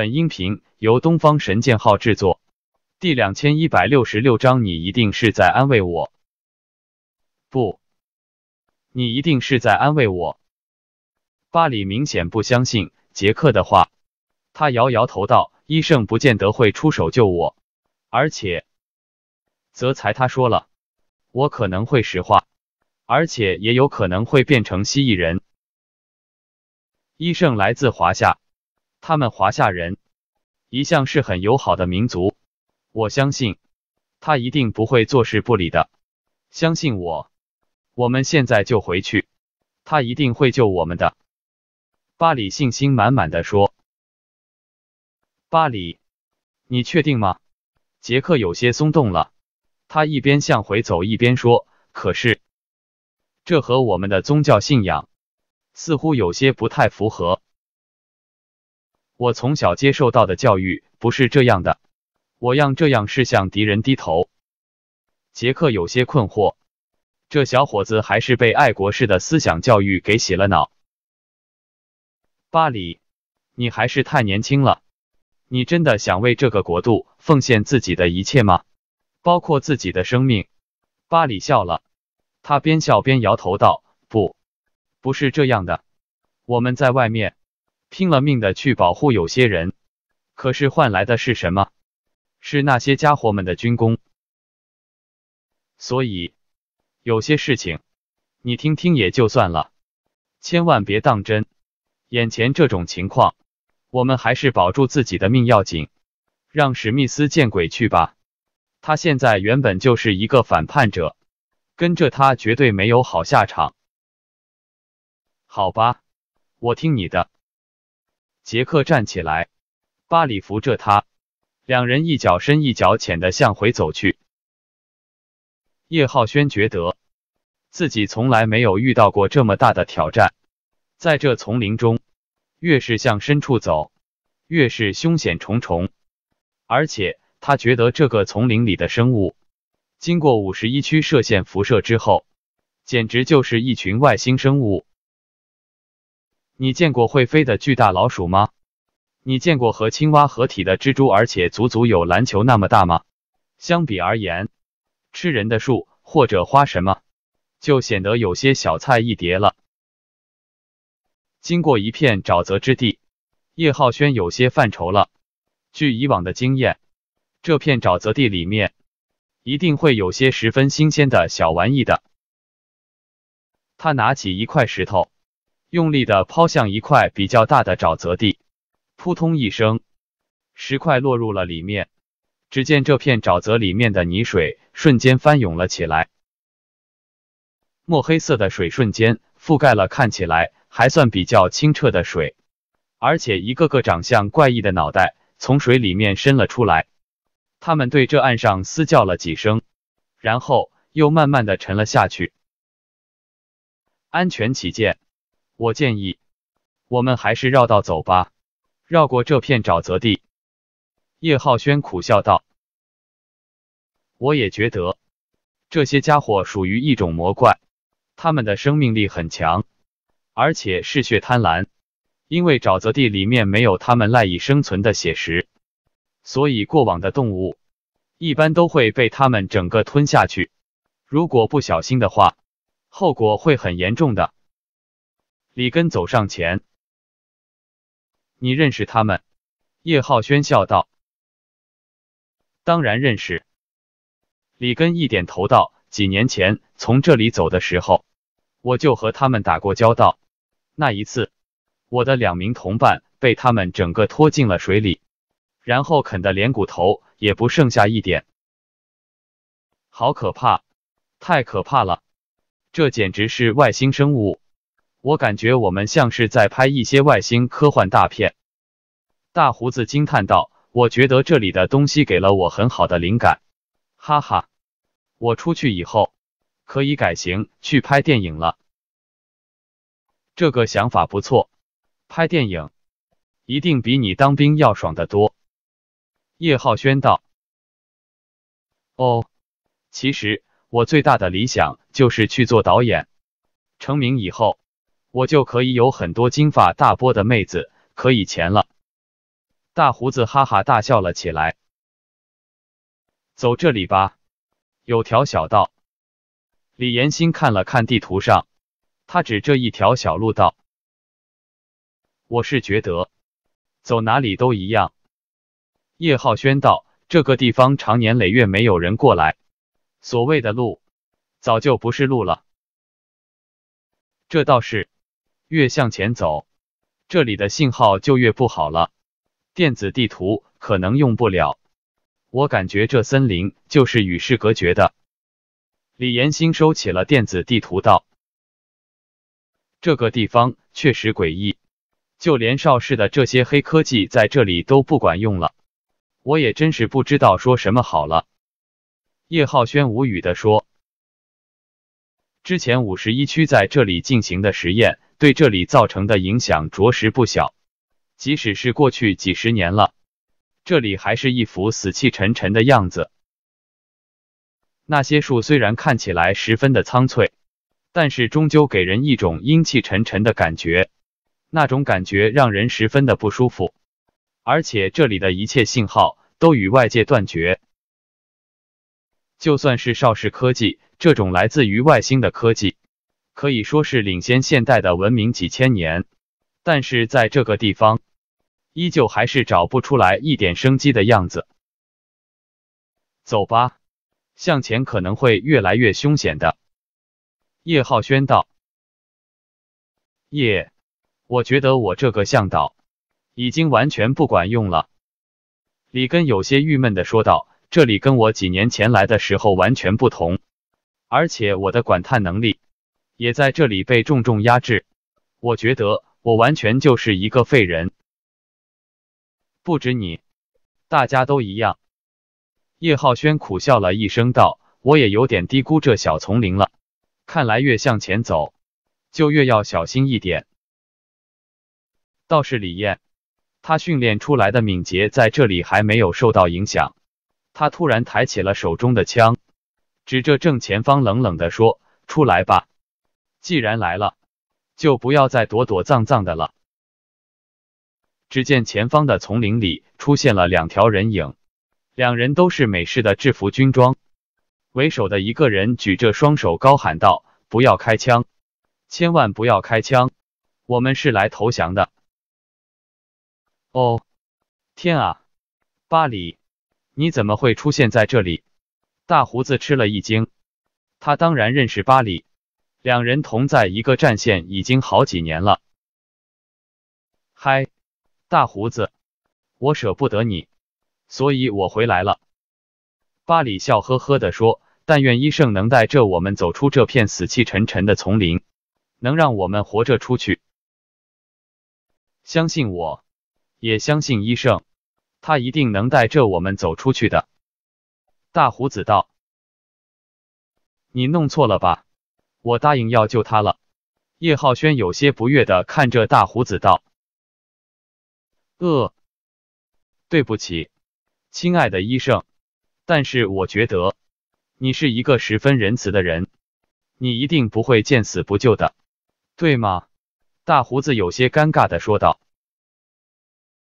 本音频由东方神剑号制作，第两千一百六十六章，你一定是在安慰我，不，你一定是在安慰我。巴里明显不相信杰克的话，他摇摇头道：“医圣不见得会出手救我，而且泽才他说了，我可能会石化，而且也有可能会变成蜥蜴人。”医圣来自华夏。他们华夏人一向是很友好的民族，我相信他一定不会坐视不理的。相信我，我们现在就回去，他一定会救我们的。巴里信心满满的说：“巴里，你确定吗？”杰克有些松动了，他一边向回走一边说：“可是，这和我们的宗教信仰似乎有些不太符合。”我从小接受到的教育不是这样的，我让这样是向敌人低头。杰克有些困惑，这小伙子还是被爱国式的思想教育给洗了脑。巴里，你还是太年轻了，你真的想为这个国度奉献自己的一切吗？包括自己的生命？巴里笑了，他边笑边摇头道：“不，不是这样的，我们在外面。”拼了命的去保护有些人，可是换来的是什么？是那些家伙们的军功。所以，有些事情你听听也就算了，千万别当真。眼前这种情况，我们还是保住自己的命要紧。让史密斯见鬼去吧，他现在原本就是一个反叛者，跟着他绝对没有好下场。好吧，我听你的。杰克站起来，巴里扶着他，两人一脚深一脚浅的向回走去。叶浩轩觉得自己从来没有遇到过这么大的挑战，在这丛林中，越是向深处走，越是凶险重重。而且他觉得这个丛林里的生物，经过五十一区射线辐射之后，简直就是一群外星生物。你见过会飞的巨大老鼠吗？你见过和青蛙合体的蜘蛛，而且足足有篮球那么大吗？相比而言，吃人的树或者花什么，就显得有些小菜一碟了。经过一片沼泽之地，叶浩轩有些犯愁了。据以往的经验，这片沼泽地里面一定会有些十分新鲜的小玩意的。他拿起一块石头。用力地抛向一块比较大的沼泽地，扑通一声，石块落入了里面。只见这片沼泽里面的泥水瞬间翻涌了起来，墨黑色的水瞬间覆盖了看起来还算比较清澈的水，而且一个个长相怪异的脑袋从水里面伸了出来，他们对这岸上嘶叫了几声，然后又慢慢的沉了下去。安全起见。我建议，我们还是绕道走吧，绕过这片沼泽地。叶浩轩苦笑道：“我也觉得，这些家伙属于一种魔怪，他们的生命力很强，而且嗜血贪婪。因为沼泽地里面没有他们赖以生存的血食，所以过往的动物一般都会被他们整个吞下去。如果不小心的话，后果会很严重的。”李根走上前，你认识他们？叶浩轩笑道：“当然认识。”李根一点头道：“几年前从这里走的时候，我就和他们打过交道。那一次，我的两名同伴被他们整个拖进了水里，然后啃的连骨头也不剩下一点。好可怕，太可怕了！这简直是外星生物。”我感觉我们像是在拍一些外星科幻大片，大胡子惊叹道：“我觉得这里的东西给了我很好的灵感，哈哈，我出去以后可以改行去拍电影了。”这个想法不错，拍电影一定比你当兵要爽得多。”叶浩轩道：“哦，其实我最大的理想就是去做导演，成名以后。”我就可以有很多金发大波的妹子可以钱了。大胡子哈哈大笑了起来。走这里吧，有条小道。李延新看了看地图上，他指这一条小路道：“我是觉得走哪里都一样。”叶浩轩道：“这个地方常年累月没有人过来，所谓的路早就不是路了。”这倒是。越向前走，这里的信号就越不好了，电子地图可能用不了。我感觉这森林就是与世隔绝的。李延兴收起了电子地图，道：“这个地方确实诡异，就连邵氏的这些黑科技在这里都不管用了。我也真是不知道说什么好了。”叶浩轩无语的说：“之前五十一区在这里进行的实验。”对这里造成的影响着实不小，即使是过去几十年了，这里还是一副死气沉沉的样子。那些树虽然看起来十分的苍翠，但是终究给人一种阴气沉沉的感觉，那种感觉让人十分的不舒服。而且这里的一切信号都与外界断绝，就算是邵氏科技这种来自于外星的科技。可以说是领先现代的文明几千年，但是在这个地方，依旧还是找不出来一点生机的样子。走吧，向前可能会越来越凶险的。叶浩轩道：“叶，我觉得我这个向导已经完全不管用了。”里根有些郁闷的说道：“这里跟我几年前来的时候完全不同，而且我的管探能力。”也在这里被重重压制，我觉得我完全就是一个废人。不止你，大家都一样。叶浩轩苦笑了一声，道：“我也有点低估这小丛林了，看来越向前走，就越要小心一点。”倒是李艳，她训练出来的敏捷在这里还没有受到影响。她突然抬起了手中的枪，指着正前方，冷冷地说：“出来吧。”既然来了，就不要再躲躲藏藏的了。只见前方的丛林里出现了两条人影，两人都是美式的制服军装。为首的一个人举着双手高喊道：“不要开枪，千万不要开枪，我们是来投降的。”哦，天啊，巴里，你怎么会出现在这里？大胡子吃了一惊，他当然认识巴里。两人同在一个战线已经好几年了。嗨，大胡子，我舍不得你，所以我回来了。巴里笑呵呵地说：“但愿医圣能带着我们走出这片死气沉沉的丛林，能让我们活着出去。相信我，也相信医圣，他一定能带着我们走出去的。”大胡子道：“你弄错了吧？”我答应要救他了，叶浩轩有些不悦的看着大胡子道：“呃，对不起，亲爱的医生，但是我觉得，你是一个十分仁慈的人，你一定不会见死不救的，对吗？”大胡子有些尴尬的说道。